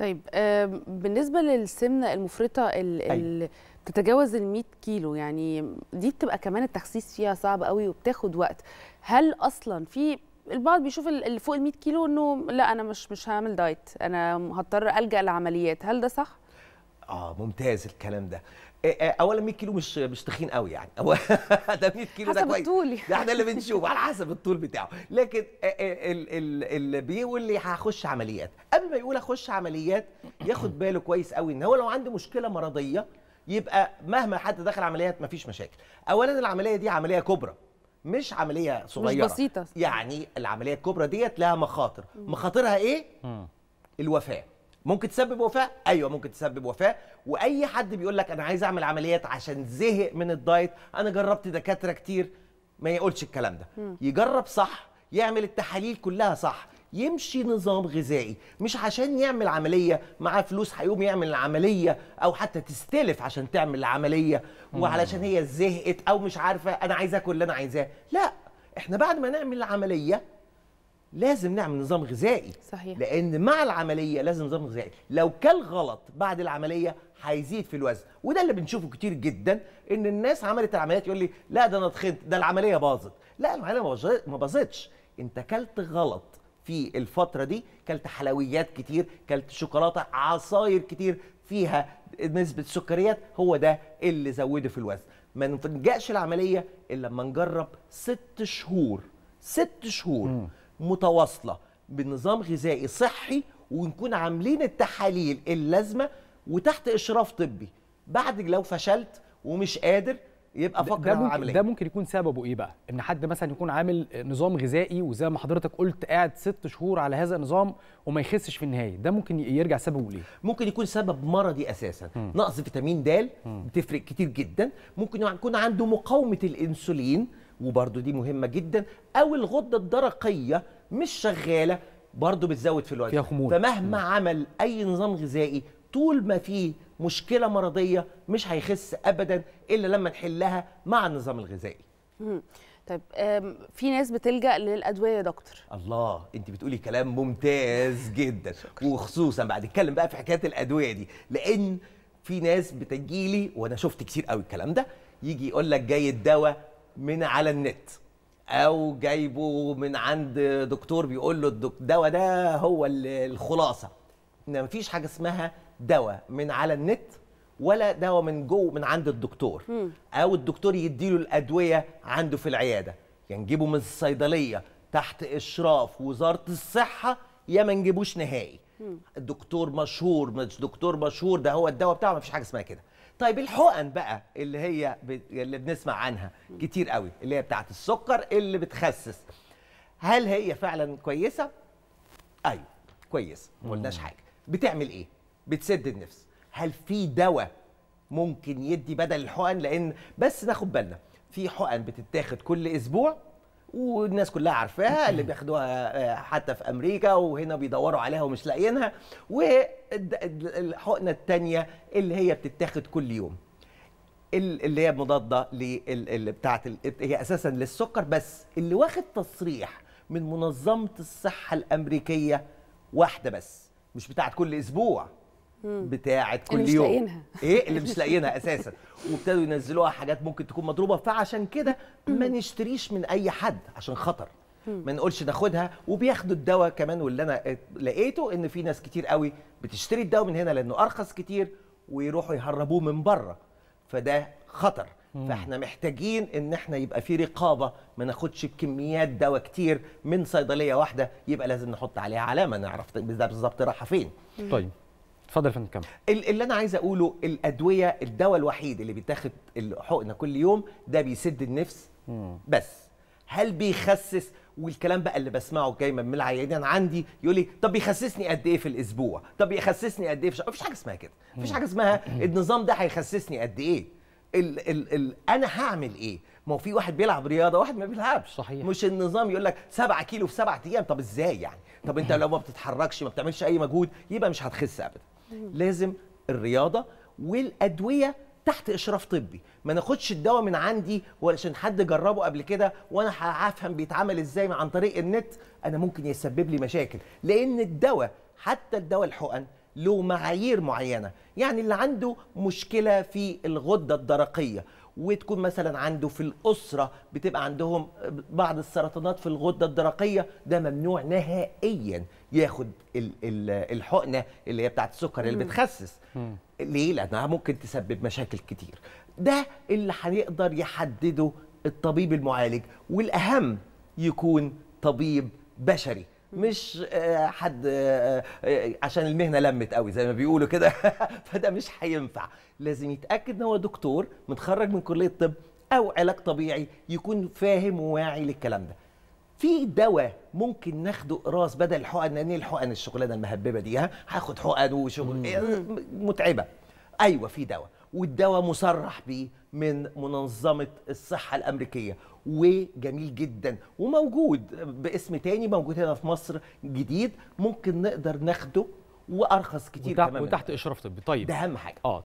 طيب بالنسبه للسمنه المفرطه اللي أيوة. بتتجاوز ال 100 كيلو يعني دي بتبقى كمان التخسيس فيها صعب قوي وبتاخد وقت هل اصلا في البعض بيشوف اللي فوق ال 100 كيلو انه لا انا مش مش هعمل دايت انا هضطر الجا لعمليات هل ده صح اه ممتاز الكلام ده آه، آه، اولا 100 كيلو مش مش تخين قوي يعني هو ده 100 كيلو ده كويس الطول ده احنا اللي بنشوف على حسب الطول بتاعه لكن آه، اللي بيقول لي هخش عمليات قبل ما يقول اخش عمليات ياخد باله كويس قوي ان هو لو عنده مشكله مرضيه يبقى مهما حد دخل عمليات مفيش مشاكل اولا العمليه دي عمليه كبرى مش عمليه صغيره مش بسيطه يعني العمليه الكبرى ديت لها مخاطر مخاطرها ايه الوفاه ممكن تسبب وفاه ايوه ممكن تسبب وفاه واي حد بيقول لك انا عايز اعمل عمليات عشان زهق من الدايت انا جربت دكاتره كتير ما يقولش الكلام ده مم. يجرب صح يعمل التحاليل كلها صح يمشي نظام غذائي مش عشان يعمل عملية معاه فلوس هيقوم يعمل العملية أو حتى تستلف عشان تعمل العملية وعلشان هي زهقت أو مش عارفة أنا عايز أكل اللي أنا عايزاه لا إحنا بعد ما نعمل العملية لازم نعمل نظام غذائي صحيح لان مع العمليه لازم نظام غذائي لو كل غلط بعد العمليه هيزيد في الوزن وده اللي بنشوفه كتير جدا ان الناس عملت العمليات يقول لي لا ده انا اتخنت ده العمليه باظت لا العمليه ما باظتش انت كلت غلط في الفتره دي كلت حلويات كتير كلت شوكولاته عصاير كتير فيها نسبه سكريات هو ده اللي زوده في الوزن ما نلجاش العمليه الا لما نجرب ست شهور ست شهور م. متواصله بنظام غذائي صحي ونكون عاملين التحاليل اللازمه وتحت اشراف طبي بعد لو فشلت ومش قادر يبقى فكر عمليه ده ممكن يكون سببه ايه بقى ان حد مثلا يكون عامل نظام غذائي وزي ما حضرتك قلت قاعد ست شهور على هذا النظام وما يخسش في النهايه ده ممكن يرجع سببه ليه ممكن يكون سبب مرضي اساسا م. نقص فيتامين د بتفرق كتير جدا ممكن يكون عنده مقاومه الانسولين وبرده دي مهمه جدا او الغده الدرقيه مش شغاله برضو بتزود في الوزن فيها فمهما م. عمل اي نظام غذائي طول ما فيه مشكله مرضيه مش هيخس ابدا الا لما نحلها مع النظام الغذائي م. طيب في ناس بتلجا للادويه يا دكتور الله انت بتقولي كلام ممتاز جدا وخصوصا بعد اتكلم بقى في حكايه الادويه دي لان في ناس بتجيلي وانا شفت كتير قوي الكلام ده يجي يقول لك جاي الدواء من على النت او جايبه من عند دكتور بيقول له الدواء ده هو الخلاصه ان مفيش حاجه اسمها دواء من على النت ولا دواء من جوه من عند الدكتور م. او الدكتور يديله الادويه عنده في العياده يعني نجيبه من الصيدليه تحت اشراف وزاره الصحه يا ما نجيبوش نهائي م. الدكتور مشهور مش دكتور مشهور ده هو الدواء بتاعه مفيش حاجه اسمها كده طيب الحقن بقى اللي هي ب... اللي بنسمع عنها كتير قوي اللي هي بتاعت السكر اللي بتخسس هل هي فعلا كويسه ايوه كويسه ما قلناش حاجه بتعمل ايه بتسد النفس هل في دواء ممكن يدي بدل الحقن لان بس ناخد بالنا في حقن بتتاخد كل اسبوع والناس كلها عارفاها اللي بياخدوها آه، حتى في امريكا وهنا بيدوروا عليها ومش لاقيينها والحقنه الثانيه اللي هي بتتاخد كل يوم اللي هي مضاده اللي بتاعت هي اساسا للسكر بس اللي واخد تصريح من منظمه الصحه الامريكيه واحده بس مش بتاعت كل اسبوع بتاعه كل اللي يوم مش لاقينها ايه اللي مش لاقيينها اساسا وابتدوا ينزلوها حاجات ممكن تكون مضروبه فعشان كده ما نشتريش من اي حد عشان خطر ما نقولش ناخدها وبياخدوا الدواء كمان واللي انا لقيته ان في ناس كتير قوي بتشتري الدواء من هنا لانه ارخص كتير ويروحوا يهربوه من بره فده خطر فاحنا محتاجين ان احنا يبقى في رقابه ما ناخدش كميات دواء كتير من صيدليه واحده يبقى لازم نحط عليها علامه نعرف بالظبط رايحه فين طيب اتفضل يا فندم كمل اللي انا عايز اقوله الادويه الدواء الوحيد اللي بيتاخد الحقنه كل يوم ده بيسد النفس مم. بس هل بيخسس والكلام بقى اللي بسمعه دايما من العيادين يعني عندي يقول لي طب بيخسسني قد ايه في الاسبوع طب بيخسسني قد ايه في مفيش حاجه اسمها كده مفيش حاجه اسمها النظام ده هيخسسني قد ايه الـ الـ الـ انا هعمل ايه ما هو في واحد بيلعب رياضه واحد ما بيلعبش صحيح مش النظام يقول لك 7 كيلو في 7 ايام طب ازاي يعني طب انت لو ما بتتحركش ما بتعملش اي مجهود يبقى مش هتخس ابدا لازم الرياضه والادويه تحت اشراف طبي ما ناخدش الدواء من عندي وعشان حد جربه قبل كده وانا هفهم بيتعمل ازاي عن طريق النت انا ممكن يسبب لي مشاكل لان الدواء حتى الدواء الحقن له معايير معينه يعني اللي عنده مشكله في الغده الدرقيه وتكون مثلا عنده في الاسره بتبقى عندهم بعض السرطانات في الغده الدرقيه ده ممنوع نهائيا ياخد الحقنه اللي هي بتاعت السكر اللي بتخسس ليه لانها ممكن تسبب مشاكل كتير ده اللي هنقدر يحدده الطبيب المعالج والاهم يكون طبيب بشري مش آه، حد آه، آه، عشان المهنه لمت قوي زي ما بيقولوا كده فده مش هينفع لازم يتاكد ان هو دكتور متخرج من كليه طب او علاج طبيعي يكون فاهم وواعي للكلام ده في دواء ممكن ناخده قراص بدل الحقن لان الحقن الشغلانه المهببه دي هاخد حقن وشغل متعبه ايوه في دواء والدواء مصرح بيه من منظمه الصحه الامريكيه وجميل جدا وموجود باسم تاني موجود هنا في مصر جديد ممكن نقدر ناخده وارخص كتير وتحت, وتحت اشراف طبي طيب ده اهم حاجه اه